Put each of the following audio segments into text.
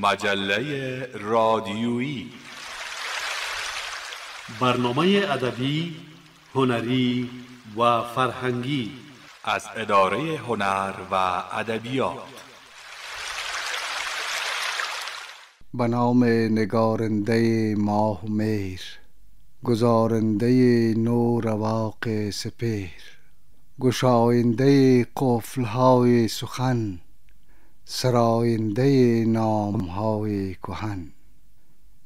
مجله رادیویی برنامه ادبی، هنری و فرهنگی از اداره هنر و ادبیات به نام نگارنده ماه میر گزارنده نو واقع سپیر گشاینده های سخن سراینده نام های کهن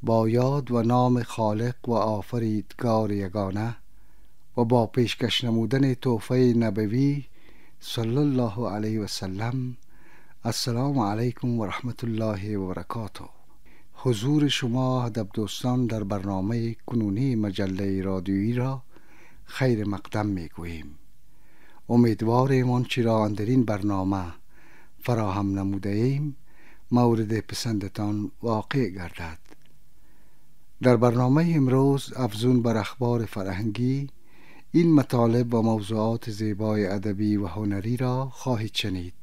با یاد و نام خالق و آفریدگار یگانه و با پیشکش نمودن توفه نبوی صلی الله علیه و سلم السلام علیکم و رحمت الله و برکاته حضور شما ادب دوستان در برنامه کنونی مجله رادیویی را خیر مقدم میگوییم امیدواریم آنچه را اندرین برنامه فراهم نموده ایم مورد پسندتان واقع گردد در برنامه امروز افزون بر اخبار فرهنگی این مطالب و موضوعات زیبای ادبی و هنری را خواهید شنید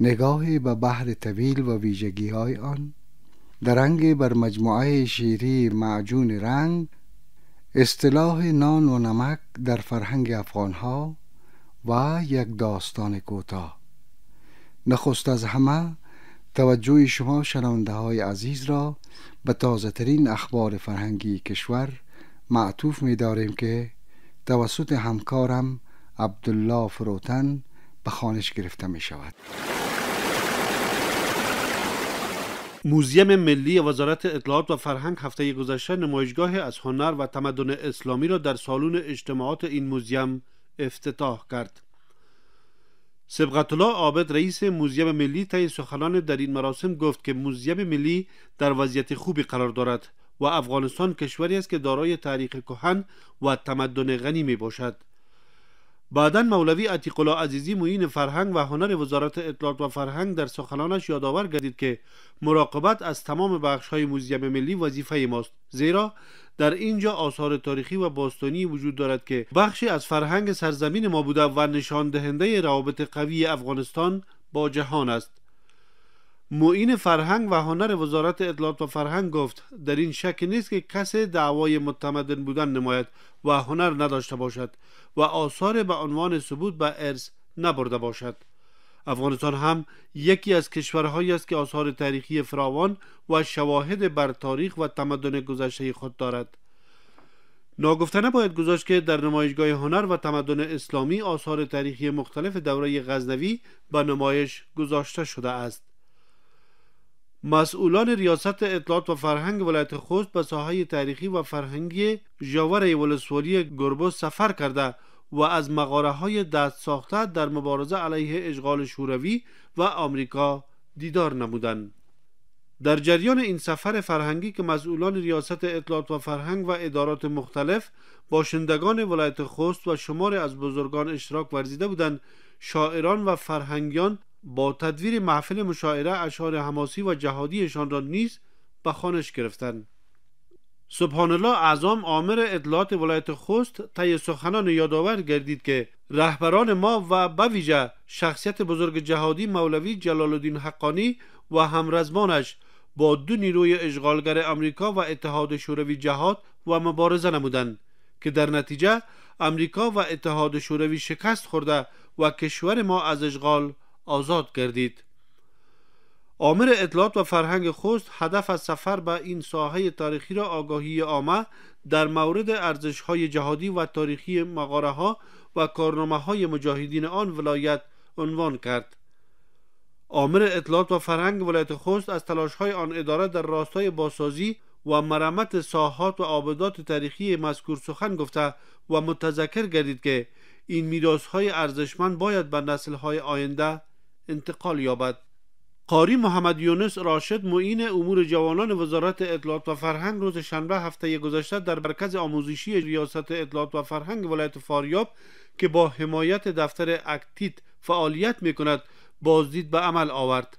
نگاهی به بحر طویل و ویژگی های آن رنگ بر مجموعه شیری معجون رنگ اصطلاح نان و نمک در فرهنگ افغانها و یک داستان کوتاه نخست از همه توجه شما شنونده های عزیز را به تازه ترین اخبار فرهنگی کشور معطوف می داریم که توسط همکارم عبدالله فروتن به خانش گرفته می شود موزیم ملی وزارت اطلاعات و فرهنگ هفته گذشته نمایشگاه از هنر و تمدن اسلامی را در سالن اجتماعات این موزیم افتتاح کرد سبقت الله عابد رئیس موزیم ملی تای سخنان در این مراسم گفت که موزیم ملی در وضعیت خوبی قرار دارد و افغانستان کشوری است که دارای تاریخ کهن و تمدن غنی می باشد بعدا مولوی عتیق الله عزیزی معین فرهنگ و هنر وزارت اطلاعات و فرهنگ در سخنانش یادآور گردید که مراقبت از تمام بخش های موزیم ملی وظیفه ماست زیرا در اینجا آثار تاریخی و باستانی وجود دارد که بخشی از فرهنگ سرزمین ما بوده و نشان دهنده روابط قوی افغانستان با جهان است معین فرهنگ و هنر وزارت اطلاعات و فرهنگ گفت در این شک نیست که کسی دعوای متمدن بودن نماید و هنر نداشته باشد و آثار به عنوان ثبوت به ارث نبرده باشد افغانستان هم یکی از کشورهایی است که آثار تاریخی فراوان و شواهد بر تاریخ و تمدن گذشته خود دارد ناگفته نباید گذاشت که در نمایشگاه هنر و تمدن اسلامی آثار تاریخی مختلف دوره غزنوی به نمایش گذاشته شده است مسئولان ریاست اطلاعات و فرهنگ ولایت خوست به ساحه تاریخی و فرهنگی ژاور ولسوالی گربو سفر کرده و از مغاره های دست ساخته در مبارزه علیه اشغال شوروی و آمریکا دیدار نمودند. در جریان این سفر فرهنگی که مسئولان ریاست اطلاعات و فرهنگ و ادارات مختلف باشندگان ولایت خوست و شماری از بزرگان اشتراک ورزیده بودند شاعران و فرهنگیان با تدویر محفل مشاعره اشعار حماسی و جهادیشان را نیز به خانش گرفتند سبحان الله اعظم عامر اطلاعات ولایت خوست طی سخنان یادآور گردید که رهبران ما و ویژه شخصیت بزرگ جهادی مولوی جلال الدین حقانی و همرزمانش با دو نیروی اشغالگر آمریکا و اتحاد شوروی جهاد و مبارزه نمودند که در نتیجه امریکا و اتحاد شوروی شکست خورده و کشور ما از اشغال آزاد گردید عامر اطلاعات و فرهنگ خوست هدف از سفر به این ساحه تاریخی را آگاهی عامه در مورد ارزش های جهادی و تاریخی مغاره ها و کارنامه های مجاهدین آن ولایت عنوان کرد عامر اطلاعات و فرهنگ ولایت خوست از تلاش های آن اداره در راستای باسازی و مرمت ساحات و آبادات تاریخی مذکور سخن گفته و متذکر گردید که این میراث های ارزشمند باید به نسل های آینده انتقال یابد قاری محمد یونس راشد معین امور جوانان وزارت اطلاعات و فرهنگ روز شنبه هفته گذشته در مرکز آموزشی ریاست اطلاعات و فرهنگ ولایت فاریاب که با حمایت دفتر اکتیت فعالیت می کند بازدید به عمل آورد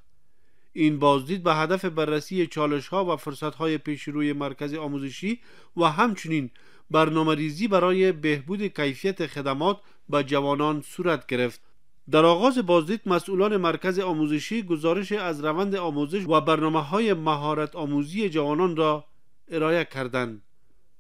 این بازدید به هدف بررسی چالش ها و فرصت های پیش روی مرکز آموزشی و همچنین برنامه ریزی برای بهبود کیفیت خدمات به جوانان صورت گرفت در آغاز بازدید مسئولان مرکز آموزشی گزارش از روند آموزش و برنامه های مهارت آموزی جوانان را ارائه کردند.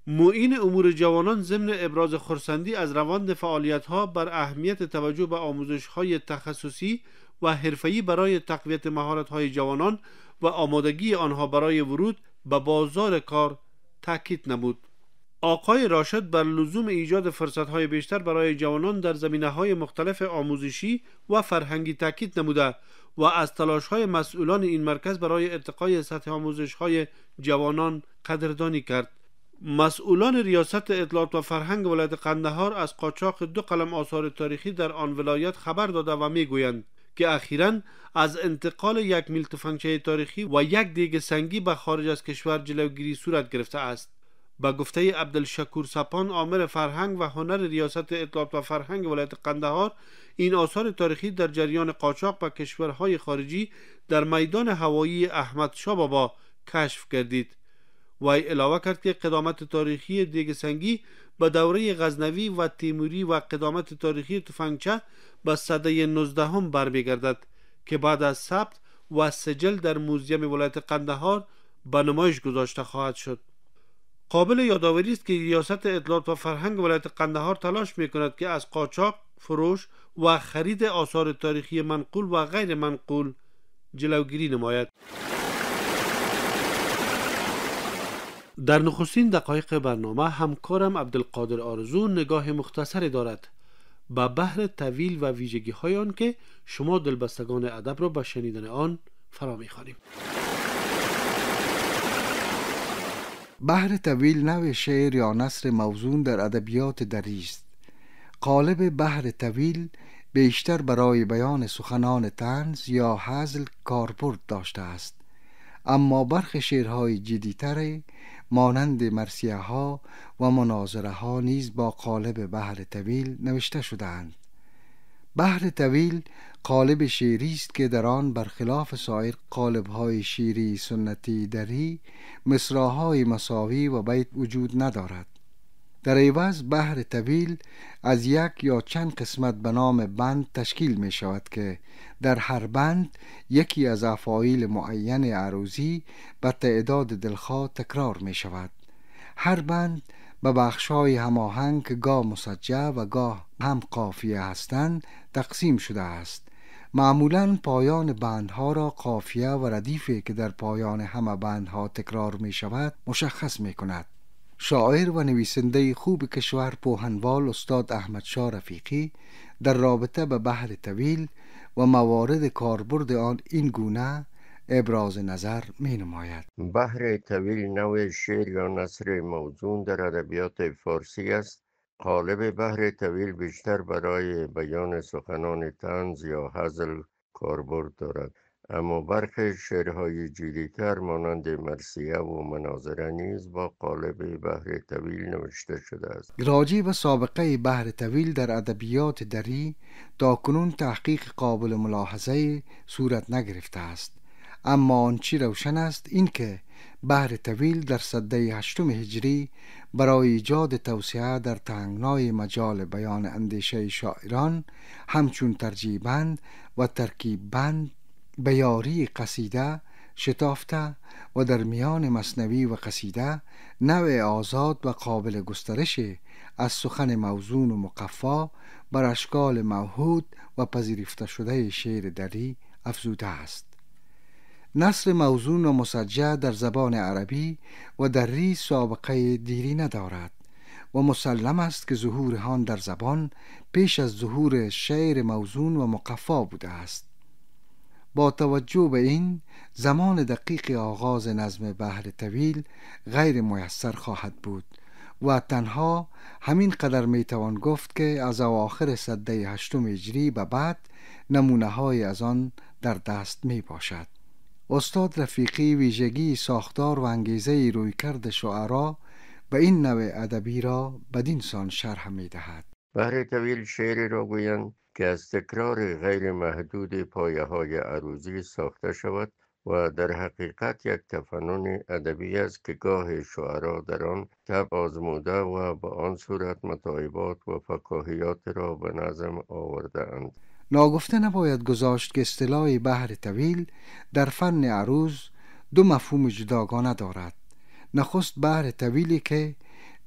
معین امور جوانان ضمن ابراز خرسندی از روند فعالیت ها بر اهمیت توجه به آموزش های تخصصی و حرفه‌ای برای تقویت مهارت های جوانان و آمادگی آنها برای ورود به بازار کار تاکید نمود. آقای راشد بر لزوم ایجاد فرصت های بیشتر برای جوانان در زمینه های مختلف آموزشی و فرهنگی تاکید نموده و از تلاش های مسئولان این مرکز برای ارتقای سطح آموزش های جوانان قدردانی کرد. مسئولان ریاست اطلاعات و فرهنگ ولایت قندهار از قاچاق دو قلم آثار تاریخی در آن ولایت خبر داده و میگویند که اخیرا از انتقال یک میل تاریخی و یک دیگ سنگی به خارج از کشور جلوگیری صورت گرفته است. به گفته عبدالشکور سپان عامر فرهنگ و هنر ریاست اطلاعات و فرهنگ ولایت قندهار این آثار تاریخی در جریان قاچاق به کشورهای خارجی در میدان هوایی احمد شا بابا کشف کردید و علاوه کرد که قدامت تاریخی دیگ سنگی به دوره غزنوی و تیموری و قدامت تاریخی تفنگچه به صده 19 هم برمیگردد که بعد از ثبت و سجل در موزیم ولایت قندهار به نمایش گذاشته خواهد شد قابل یادآوری است که ریاست اطلاعات و فرهنگ ولایت قندهار تلاش می کند که از قاچاق فروش و خرید آثار تاریخی منقول و غیر منقول جلوگیری نماید در نخستین دقایق برنامه همکارم عبدالقادر آرزو نگاه مختصری دارد با بحر طویل و ویژگی های آن که شما دلبستگان ادب را به شنیدن آن فرا میخوانیم بحر طویل نو شعر یا نصر موزون در ادبیات دری است قالب بحر طویل بیشتر برای بیان سخنان تنز یا حزل کاربرد داشته است اما برخی شعرهای جدیتر مانند مرسیه ها و مناظره ها نیز با قالب بحر طویل نوشته شدهاند بحر طویل قالب شیری است که در آن برخلاف سایر قالب‌های شعری سنتی دری مصراهای مساوی و بیت وجود ندارد در عوض بحر طویل از یک یا چند قسمت به نام بند تشکیل می شود که در هر بند یکی از افعایل معین عروضی به تعداد دلخواه تکرار می شود هر بند به بخشهای هماهنگ که گاه مسجع و گاه هم قافیه هستند تقسیم شده است معمولا پایان بندها را قافیه و ردیفی که در پایان همه بندها تکرار می شود مشخص می کند شاعر و نویسنده خوب کشور پوهنوال استاد احمد شا رفیقی در رابطه به بحر طویل و موارد کاربرد آن این گونه ابراز نظر می نماید بحر طویل نوع شعر یا نصر موزون در ادبیات فارسی است قالب بحر طویل بیشتر برای بیان سخنان تنز یا هزل کاربرد دارد اما برخی شعرهای جدیتر مانند مرسیه و مناظره نیز با قالب بحر طویل نوشته شده است راجی و سابقه بحر طویل در ادبیات دری کنون تحقیق قابل ملاحظه صورت نگرفته است اما آنچی روشن است اینکه بهر طویل در صده هشتم هجری برای ایجاد توسعه در تنگنای مجال بیان اندیشه شاعران همچون ترجیبند و ترکیب بند به یاری قصیده شتافته و در میان مصنوی و قصیده نوع آزاد و قابل گسترش از سخن موزون و مقفا بر اشکال موهود و پذیرفته شده شعر دری افزوده است نصر موزون و مسجع در زبان عربی و در ری سابقه دیری ندارد و مسلم است که ظهور آن در زبان پیش از ظهور شعر موزون و مقفا بوده است با توجه به این زمان دقیق آغاز نظم بحر طویل غیر میسر خواهد بود و تنها همین قدر میتوان گفت که از آخر صده هشتم هجری به بعد نمونه های از آن در دست می باشد استاد رفیقی ویژگی ساختار و انگیزه ای روی کرد شعرا به این نوع ادبی را بدین سان شرح می دهد بهر طویل شعری را گویند که از تکرار غیر محدود پایه های عروضی ساخته شود و در حقیقت یک تفنن ادبی است که گاه شعرا در آن تب آزموده و به آن صورت مطایبات و فکاهیات را به نظم آورده اند. ناگفته نباید گذاشت که اصطلاح بحر طویل در فن عروض دو مفهوم جداگانه دارد نخست بحر طویلی که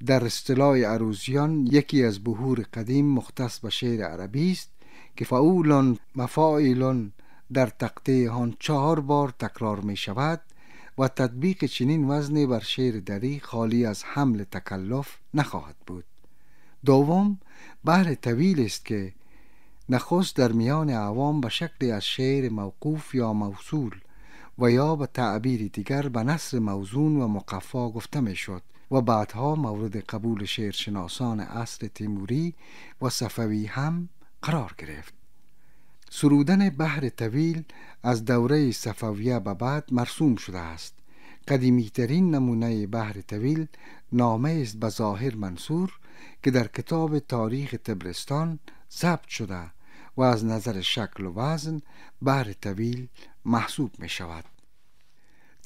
در اصطلاح عروضیان یکی از بحور قدیم مختص به شعر عربی است که فعول فاعلان در تقطه آن چهار بار تکرار می شود و تطبیق چنین وزنی بر شعر دری خالی از حمل تکلف نخواهد بود دوم بحر طویل است که نخست در میان عوام به شکل از شعر موقوف یا موصول و یا به تعبیر دیگر به نصر موزون و مقفا گفته می شد و بعدها مورد قبول شعرشناسان اصل تیموری و صفوی هم قرار گرفت سرودن بحر طویل از دوره صفویه به بعد مرسوم شده است قدیمیترین نمونه بحر طویل نامه است به ظاهر منصور که در کتاب تاریخ تبرستان ثبت شده و از نظر شکل و وزن بحر طویل محسوب می شود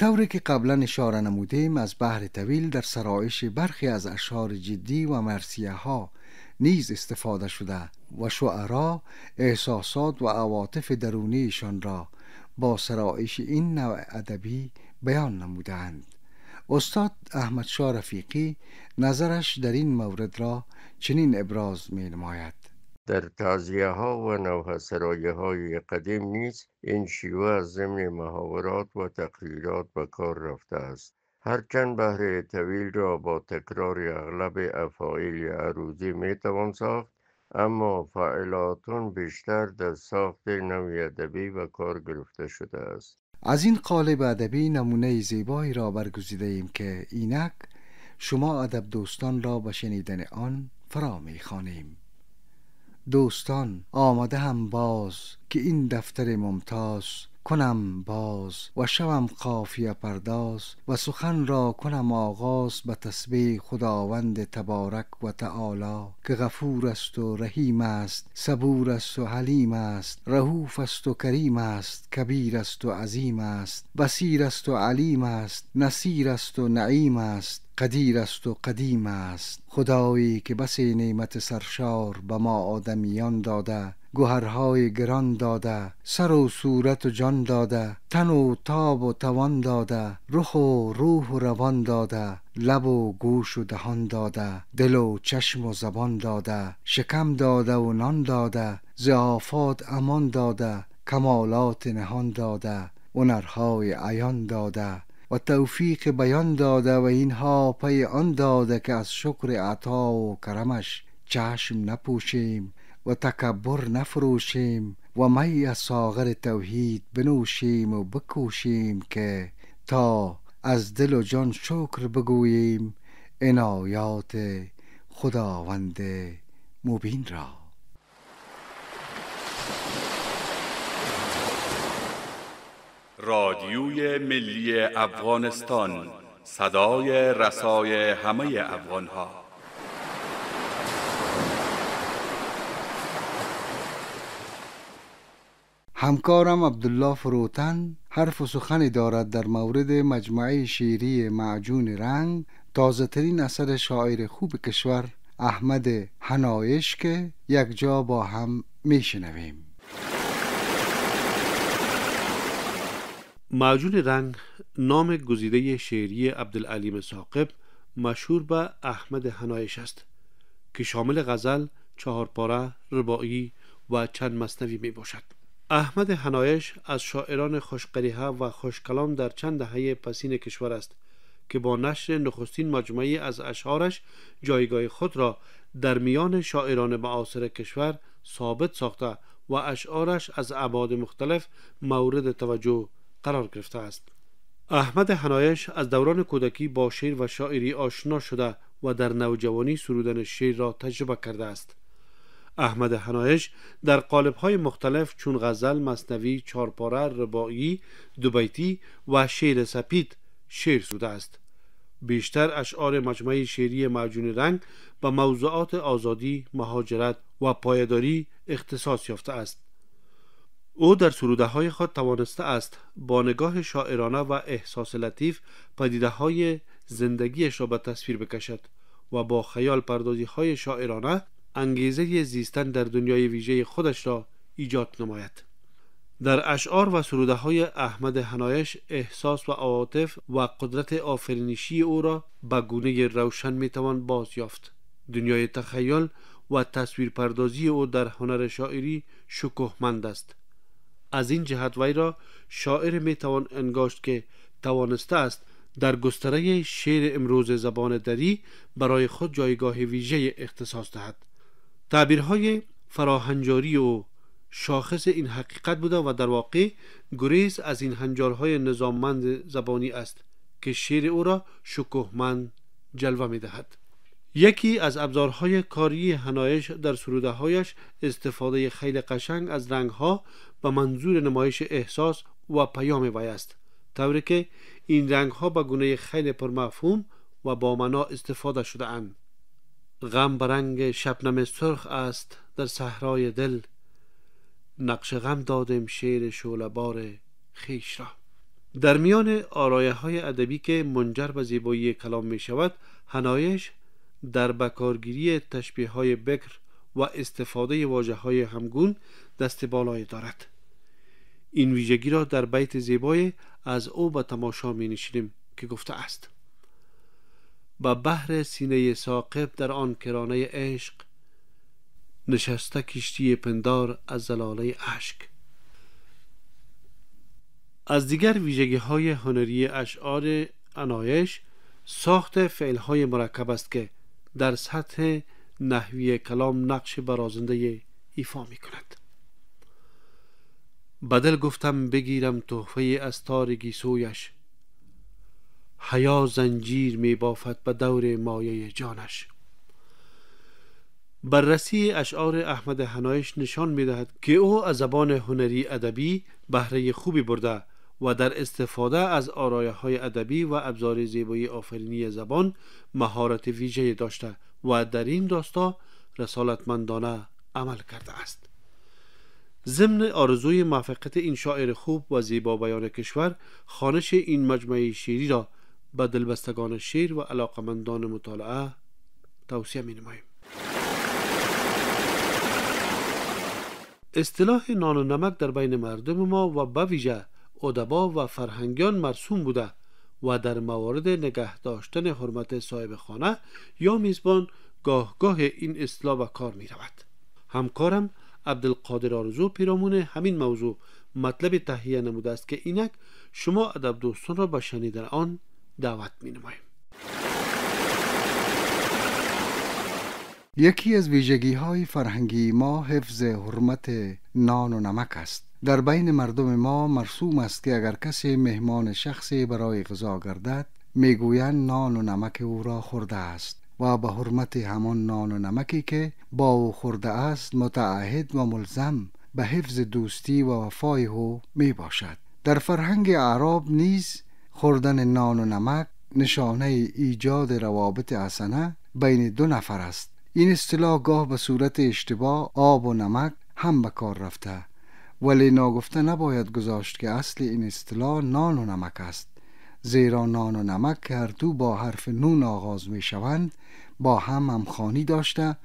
طوری که قبلا اشاره نمودیم از بحر طویل در سرایش برخی از اشعار جدی و مرسیه ها نیز استفاده شده و شعرا احساسات و عواطف درونیشان را با سرایش این نوع ادبی بیان نمودند استاد احمد شاه رفیقی نظرش در این مورد را چنین ابراز می نماید در تازیه ها و نوه سرایه های قدیم نیز این شیوه از ضمن محاورات و تقریرات به کار رفته است هرچند بهره طویل را با تکرار اغلب افعال عروضی می توان ساخت اما فعلاتون بیشتر در ساخت نوی ادبی و کار گرفته شده است از این قالب ادبی نمونه زیبایی را برگزیده ایم که اینک شما ادب دوستان را به شنیدن آن فرا می خانیم دوستان آمده هم باز که این دفتر ممتاز کنم باز و شوم قافیه پرداز و سخن را کنم آغاز به تسبیح خداوند تبارک و تعالی که غفور است و رحیم است صبور است و حلیم است رهوف است و کریم است کبیر است و عظیم است بسیر است و علیم است نصیر است و نعیم است قدیر است و قدیم است خدایی که بس نعمت سرشار به ما آدمیان داده گوهرهای گران داده سر و صورت و جان داده تن و تاب و توان داده رخ و روح و روان داده لب و گوش و دهان داده دل و چشم و زبان داده شکم داده و نان داده زیافات امان داده کمالات نهان داده هنرهای عیان داده و توفیق بیان داده و اینها پی آن داده که از شکر عطا و کرمش چشم نپوشیم و تکبر نفروشیم و می از ساغر توحید بنوشیم و بکوشیم که تا از دل و جان شکر بگوییم عنایات خداوند مبین را رادیوی ملی افغانستان صدای رسای همه افغانها همکارم عبدالله فروتن حرف و سخنی دارد در مورد مجموعه شعری معجون رنگ تازه ترین اثر شاعر خوب کشور احمد هنایش که یک جا با هم میشنویم معجون رنگ نام گزیده شعری عبدالعلیم ساقب مشهور به احمد هنایش است که شامل غزل، چهارپاره، ربایی و چند مصنوی می باشد. احمد هنایش از شاعران خوشقریه و خوشکلام در چند دهه پسین کشور است که با نشر نخستین مجموعه از اشعارش جایگاه خود را در میان شاعران معاصر کشور ثابت ساخته و اشعارش از عباد مختلف مورد توجه قرار گرفته است احمد حنایش از دوران کودکی با شعر و شاعری آشنا شده و در نوجوانی سرودن شعر را تجربه کرده است احمد حنایش در قالب های مختلف چون غزل، مصنوی، چارپاره، ربایی، دوبیتی و شعر سپید شعر سوده است بیشتر اشعار مجموعه شعری معجون رنگ به موضوعات آزادی، مهاجرت و پایداری اختصاص یافته است او در سروده های خود توانسته است با نگاه شاعرانه و احساس لطیف پدیده های زندگیش را به تصویر بکشد و با خیال پردازی های شاعرانه انگیزه زیستن در دنیای ویژه خودش را ایجاد نماید در اشعار و سروده های احمد هنایش احساس و عواطف و قدرت آفرینشی او را به گونه روشن میتوان یافت. دنیای تخیل و تصویر پردازی او در هنر شاعری شکوهمند است از این جهت وی را شاعر می توان انگاشت که توانسته است در گستره شعر امروز زبان دری برای خود جایگاه ویژه اختصاص دهد تعبیرهای فراهنجاری و شاخص این حقیقت بوده و در واقع گریز از این هنجارهای نظاممند زبانی است که شعر او را شکوهمند جلوه می دهد یکی از ابزارهای کاری هنایش در سروده هایش استفاده خیلی قشنگ از رنگها به منظور نمایش احساس و پیام وی است طوری که این رنگ ها به گونه خیلی پرمفهوم و با معنا استفاده شده اند غم به رنگ شبنم سرخ است در صحرای دل نقش غم دادم شعر بار خیش را در میان آرایه های ادبی که منجر به زیبایی کلام می شود هنایش در بکارگیری تشبیه های بکر و استفاده واجه های همگون دست بالایی دارد این ویژگی را در بیت زیبای از او به تماشا می نشینیم که گفته است با بحر سینه ساقب در آن کرانه عشق نشسته کشتی پندار از زلاله اشک از دیگر ویژگی های هنری اشعار انایش ساخت فعل های مرکب است که در سطح نحوی کلام نقش برازنده ایفا می کند بدل گفتم بگیرم تحفه از تار گیسویش حیا زنجیر می بافت به دور مایه جانش بررسی اشعار احمد هنایش نشان می دهد که او از زبان هنری ادبی بهره خوبی برده و در استفاده از آرایه های ادبی و ابزار زیبایی آفرینی زبان مهارت ویژه داشته و در این راستا رسالتمندانه عمل کرده است ضمن آرزوی موفقیت این شاعر خوب و زیبا بیان کشور خانش این مجموعه شعری را به دلبستگان شعر و علاقمندان مطالعه توصیه می نمائیم اصطلاح نان و نمک در بین مردم ما و ویژه ادبا و فرهنگیان مرسوم بوده و در موارد نگه داشتن حرمت صاحب خانه یا میزبان گاه گاه این اصطلاح و کار می رود همکارم عبدالقادر آرزو پیرامون همین موضوع مطلب تهیه نموده است که اینک شما ادب دوستان را به شنیدن آن دعوت می نمائیم یکی از ویژگی های فرهنگی ما حفظ حرمت نان و نمک است در بین مردم ما مرسوم است که اگر کسی مهمان شخصی برای غذا گردد میگویند نان و نمک او را خورده است و به حرمت همان نان و نمکی که با او خورده است متعهد و ملزم به حفظ دوستی و وفای او می باشد در فرهنگ عرب نیز خوردن نان و نمک نشانه ایجاد روابط حسنه بین دو نفر است این اصطلاح گاه به صورت اشتباه آب و نمک هم به کار رفته ولی ناگفته نباید گذاشت که اصل این اصطلاح نان و نمک است زیرا نان و نمک هر دو با حرف نون آغاز می شوند با هم همخانی داشته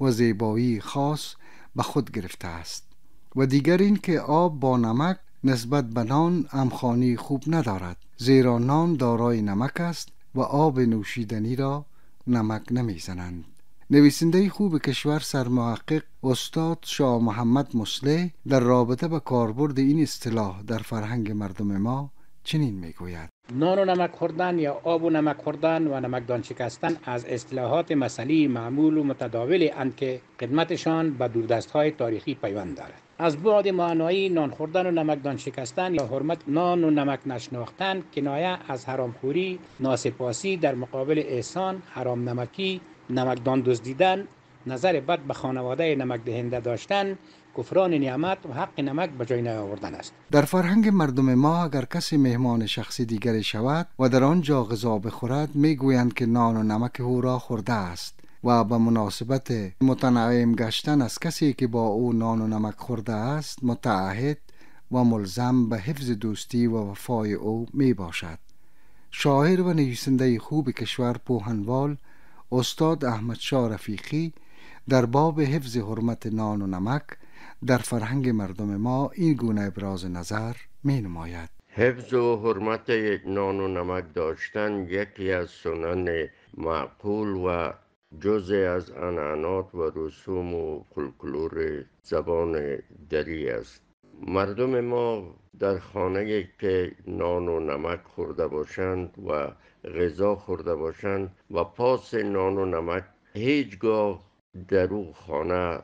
و زیبایی خاص به خود گرفته است و دیگر این که آب با نمک نسبت به نان همخانی خوب ندارد زیرا نان دارای نمک است و آب نوشیدنی را نمک نمیزنند نویسنده خوب کشور سرمحقق استاد شاه محمد مسله در رابطه به کاربرد این اصطلاح در فرهنگ مردم ما چنین میگوید نان و نمک خوردن یا آب و نمک خوردن و نمکدان شکستن از اصطلاحات مسئله معمول و متداول اند که خدمتشان به دوردست های تاریخی پیوند دارد از بعد معنایی نان خوردن و نمکدان شکستن یا حرمت نان و نمک نشناختن کنایه از حرامخوری ناسپاسی در مقابل احسان حرام نمکی نمکدان دزدیدن نظر بد به خانواده نمک دهنده داشتن کفران نعمت و حق نمک به جای نیاوردن است در فرهنگ مردم ما اگر کسی مهمان شخصی دیگری شود و در آنجا غذا بخورد میگویند که نان و نمک او را خورده است و به مناسبت متنعم گشتن از کسی که با او نان و نمک خورده است متعهد و ملزم به حفظ دوستی و وفای او می باشد شاعر و نویسنده خوب کشور پوهنوال استاد احمد شاه رفیقی در باب حفظ حرمت نان و نمک در فرهنگ مردم ما این گونه ابراز نظر می نماید حفظ و حرمت نان و نمک داشتن یکی از سنن معقول و جزء از انعنات و رسوم و کلکلور زبان دری است مردم ما در خانه که نان و نمک خورده باشند و غذا خورده باشند و پاس نان و نمک هیچگاه در او خانه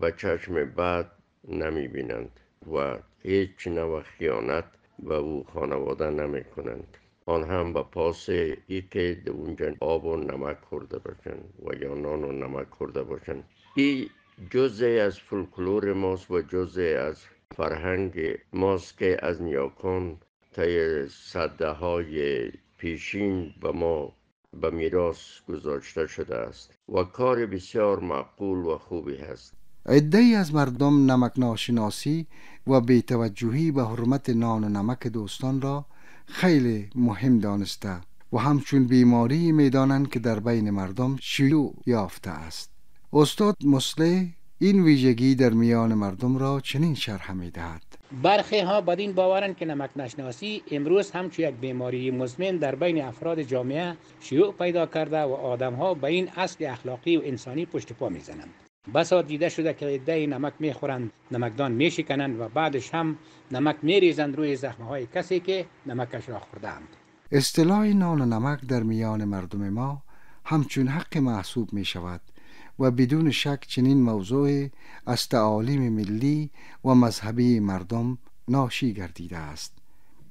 به چشم بعد نمی بینند و هیچ نوع خیانت به او خانواده نمی کنند آن هم به پاس ای که در اونجا آب و نمک خورده باشند و یا نان و نمک خورده باشند این جزه از فلکلور ماست و جزه از فرهنگ ماست که از نیاکان تا صده های پیشین به ما به میراث گذاشته شده است و کار بسیار معقول و خوبی هست عده از مردم نمک ناشناسی و توجهی به حرمت نان و نمک دوستان را خیلی مهم دانسته و همچون بیماری میدانند که در بین مردم شیوع یافته است استاد مسلح این ویژگی در میان مردم را چنین شرح می دهد برخی ها بدین باورند که نمک نشناسی امروز همچون یک بیماری مزمن در بین افراد جامعه شیوع پیدا کرده و آدم ها به این اصل اخلاقی و انسانی پشت پا زنند. بسا دیده شده که عده نمک میخورند نمکدان میشکنند و بعدش هم نمک میریزند روی زخمه های کسی که نمکش را خوردند اصطلاح نان و نمک در میان مردم ما همچون حق محسوب می شود و بدون شک چنین موضوع از تعالیم ملی و مذهبی مردم ناشی گردیده است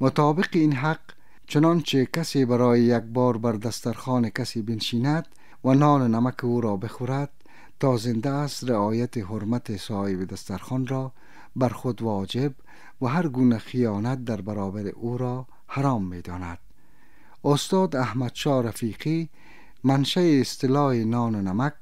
مطابق این حق چنانچه کسی برای یک بار بر دسترخان کسی بنشیند و نان و نمک او را بخورد تا زنده است رعایت حرمت صاحب دسترخوان را بر خود واجب و هر گونه خیانت در برابر او را حرام می داند استاد احمد شا رفیقی منشه اصطلاح نان و نمک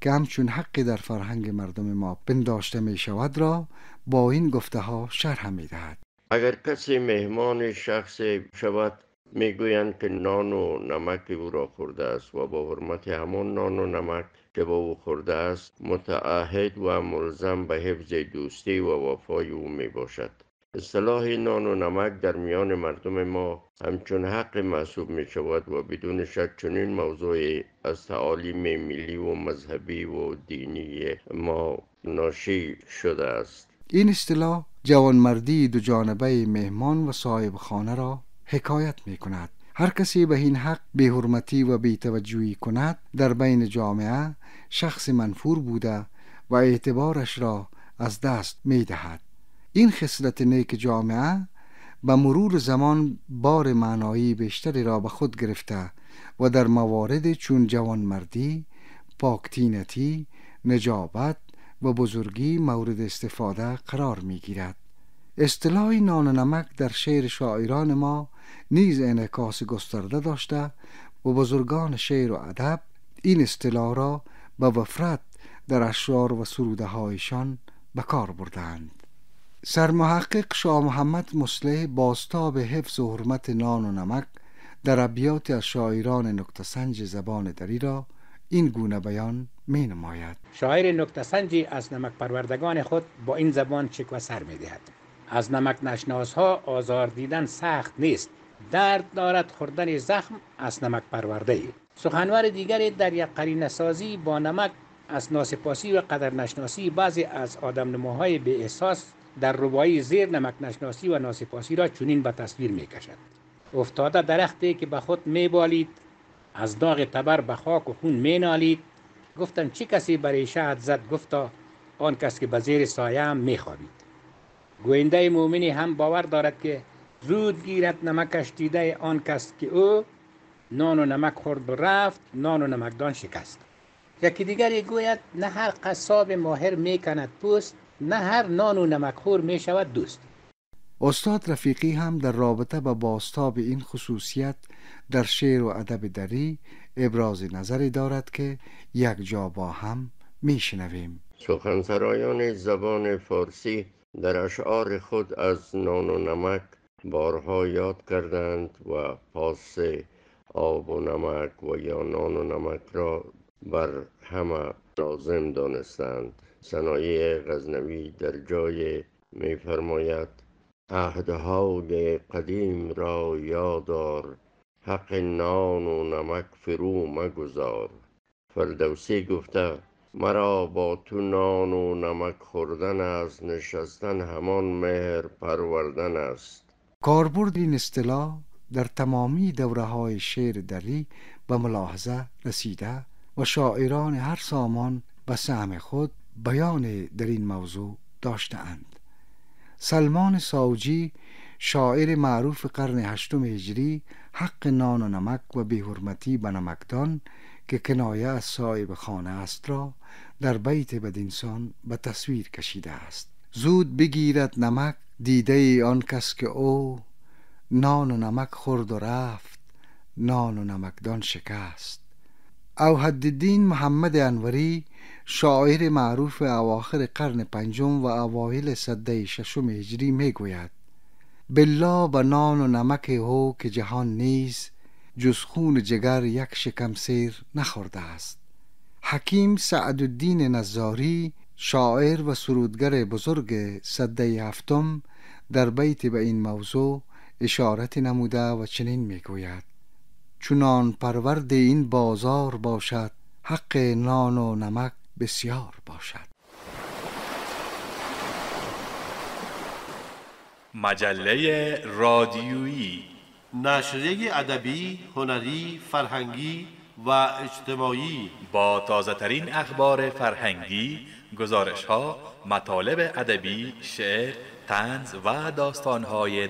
که همچون حقی در فرهنگ مردم ما پنداشته می شود را با این گفته ها شرح می دهد اگر کسی مهمان شخص شود میگویند که نان و نمک او را خورده است و با حرمت همان نان و نمک که با او خورده است متعهد و ملزم به حفظ دوستی و وفای او می باشد اصطلاح نان و نمک در میان مردم ما همچون حق محسوب می شود و بدون شک چنین موضوعی از تعالیم ملی و مذهبی و دینی ما ناشی شده است این اصطلاح جوانمردی دو جانبه مهمان و صاحب خانه را حکایت می کند هر کسی به این حق به حرمتی و توجهی کند در بین جامعه شخص منفور بوده و اعتبارش را از دست می دهد این خصلت نیک جامعه به مرور زمان بار معنایی بیشتری را به خود گرفته و در موارد چون جوانمردی، پاکتینتی، نجابت و بزرگی مورد استفاده قرار می گیرد. اصطلاح نان و نمک در شعر شاعران ما نیز انعکاس گسترده داشته و بزرگان شعر و ادب این اصطلاح را به وفرت در اشعار و سروده هایشان به کار بردند سرمحقق شاه محمد مسلح به حفظ و حرمت نان و نمک در ابیات از شاعران نکتسنج زبان دری را این گونه بیان می نماید شاعر نکتسنجی از نمک پروردگان خود با این زبان چک و سر می دهد از نمک نشناس ها آزار دیدن سخت نیست درد دارد خوردن زخم از نمک پرورده ای سخنور دیگری در یک قرینه سازی با نمک از ناسپاسی و قدر نشناسی بعضی از آدم نماهای به احساس در ربایی زیر نمک نشناسی و ناسپاسی را چنین به تصویر می کشد افتاده درختی که به خود می بالید از داغ تبر به خاک و خون می نالید چه کسی برای شهد زد گفتا آن کس که به زیر سایه هم می گوینده مؤمنی هم باور دارد که زود گیرد نمکش دیده آن کس که او نان و نمک خورد و رفت نان و نمکدان شکست یکی دیگری گوید نه هر قصاب ماهر می کند پوست نه هر نان و نمک خور می شود دوست استاد رفیقی هم در رابطه با باستاب این خصوصیت در شعر و ادب دری ابراز نظری دارد که یک جا با هم شنویم سخنسرایان زبان فارسی در اشعار خود از نان و نمک بارها یاد کردند و پاس آب و نمک و یا نان و نمک را بر همه لازم دانستند صنایع غزنوی در جای میفرماید عهدهای قدیم را یادار حق نان و نمک فرو مگذار فردوسی گفته مرا با تو نان و نمک خوردن از نشستن همان مهر پروردن است کاربرد این اصطلاح در تمامی دوره های شعر دری به ملاحظه رسیده و شاعران هر سامان به سهم خود بیان در این موضوع داشتهاند سلمان ساوجی شاعر معروف قرن هشتم هجری حق نان و نمک و بیحرمتی به نمکدان که کنایه از صاحب خانه است را در بیت بدینسان به تصویر کشیده است زود بگیرد نمک دیده آن کس که او نان و نمک خورد و رفت نان و نمکدان شکست او حدیدین محمد انوری شاعر معروف اواخر قرن پنجم و اوایل صده ششم هجری میگوید بلا و نان و نمک او که جهان نیست جز خون جگر یک شکم سیر نخورده است حکیم سعد الدین نزاری شاعر و سرودگر بزرگ صده هفتم در بیت به این موضوع اشارت نموده و چنین میگوید چونان پرورد این بازار باشد حق نان و نمک بسیار باشد مجله رادیویی نشریه ادبی، هنری، فرهنگی و اجتماعی با تازه ترین اخبار فرهنگی، گزارش ها، مطالب ادبی، شعر، تنز و داستان های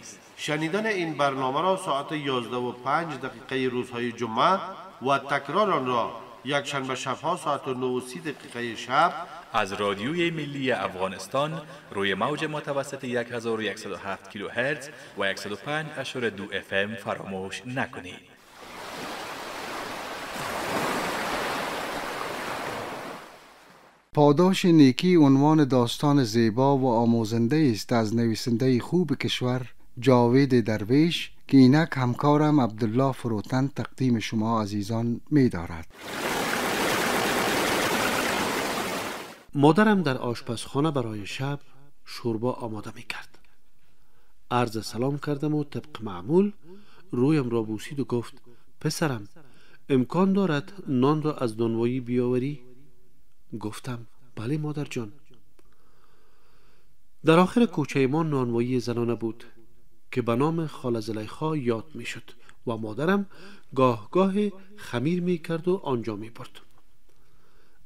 است شنیدن این برنامه را ساعت 11 و 5 دقیقه روزهای جمعه و تکرار آن را یک شنبه شبها ساعت 9:30 دقیقه شب از رادیوی ملی افغانستان روی موج متوسط 1107 کیلوهرتز و 105.2 ام فراموش نکنید. پاداش نیکی عنوان داستان زیبا و آموزنده است از نویسنده خوب کشور جاوید درویش که اینک همکارم عبدالله فروتن تقدیم شما عزیزان می دارد. مادرم در آشپزخانه برای شب شوربا آماده می کرد عرض سلام کردم و طبق معمول رویم را بوسید و گفت پسرم امکان دارد نان را از نانوایی بیاوری؟ گفتم بله مادر جان در آخر کوچه ما نانوایی زنانه بود که به نام خاله زلیخا یاد شد و مادرم گاه گاه خمیر می کرد و آنجا می برد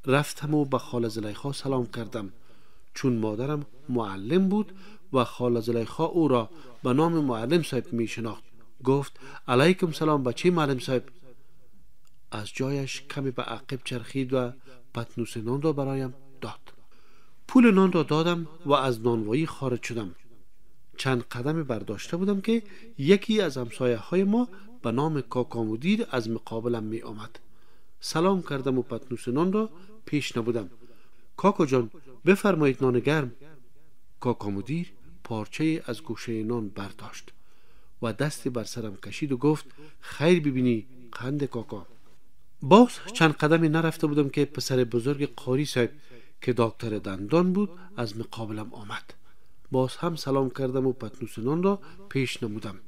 رفتم و به خال زلیخا سلام کردم چون مادرم معلم بود و خال زلیخا او را به نام معلم صاحب می شناخت گفت علیکم سلام بچه معلم صاحب از جایش کمی به عقب چرخید و پتنوس نان را برایم داد پول نان را دادم و از نانوایی خارج شدم چند قدم برداشته بودم که یکی از همسایه های ما به نام کاکامودیر از مقابلم می آمد سلام کردم و پتنوس نان را پیش نبودم کاکا جان بفرمایید نان گرم کاکا مدیر پارچه از گوشه نان برداشت و دستی بر سرم کشید و گفت خیر ببینی قند کاکا باز چند قدمی نرفته بودم که پسر بزرگ قاری صاحب که دکتر دندان بود از مقابلم آمد باز هم سلام کردم و پتنوس نان را پیش نمودم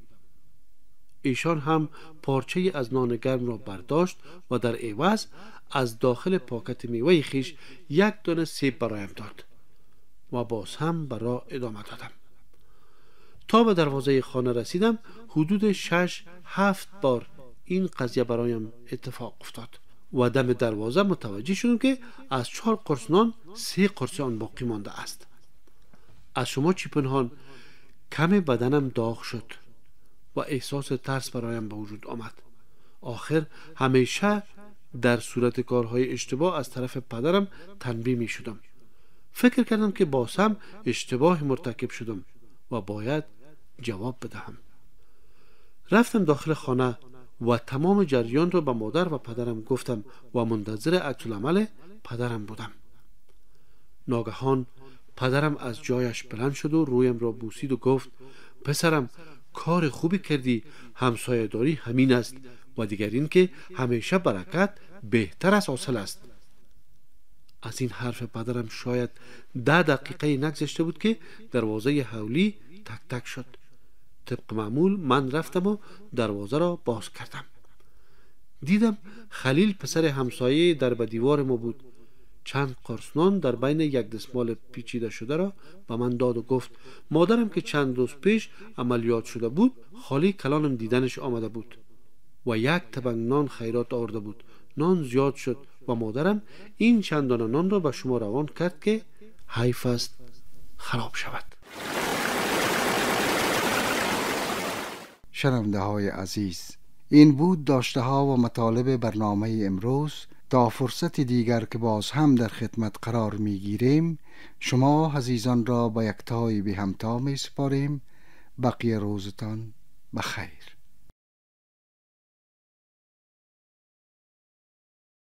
ایشان هم پارچه از نان گرم را برداشت و در عوض از داخل پاکت میوه خیش یک دانه سیب برایم داد و باز هم برا ادامه دادم تا به دروازه خانه رسیدم حدود شش هفت بار این قضیه برایم اتفاق افتاد و دم دروازه متوجه شدم که از چهار قرص نان سه قرص آن باقی مانده است از شما چی پنهان کم بدنم داغ شد و احساس ترس برایم به وجود آمد آخر همیشه در صورت کارهای اشتباه از طرف پدرم تنبیه می شدم فکر کردم که باسم اشتباه مرتکب شدم و باید جواب بدهم رفتم داخل خانه و تمام جریان را به مادر و پدرم گفتم و منتظر عمل پدرم بودم ناگهان پدرم از جایش بلند شد و رویم را بوسید و گفت پسرم کار خوبی کردی همسایداری همین است و دیگر که همیشه برکت بهتر از حاصل است از این حرف پدرم شاید ده دقیقه نگذشته بود که دروازه حولی تک تک شد طبق معمول من رفتم و دروازه را باز کردم دیدم خلیل پسر همسایه در به دیوار ما بود چند قرسنان در بین یک دسمال پیچیده شده را به من داد و گفت مادرم که چند روز پیش عملیات شده بود خالی کلانم دیدنش آمده بود و یک تبنگ نان خیرات آورده بود نان زیاد شد و مادرم این چندان نان را به شما روان کرد که حیف است خراب شود شنونده های عزیز این بود داشته ها و مطالب برنامه امروز تا فرصت دیگر که باز هم در خدمت قرار می گیریم شما عزیزان را به یکتای به همتا می سپاریم بقیه روزتان بخیر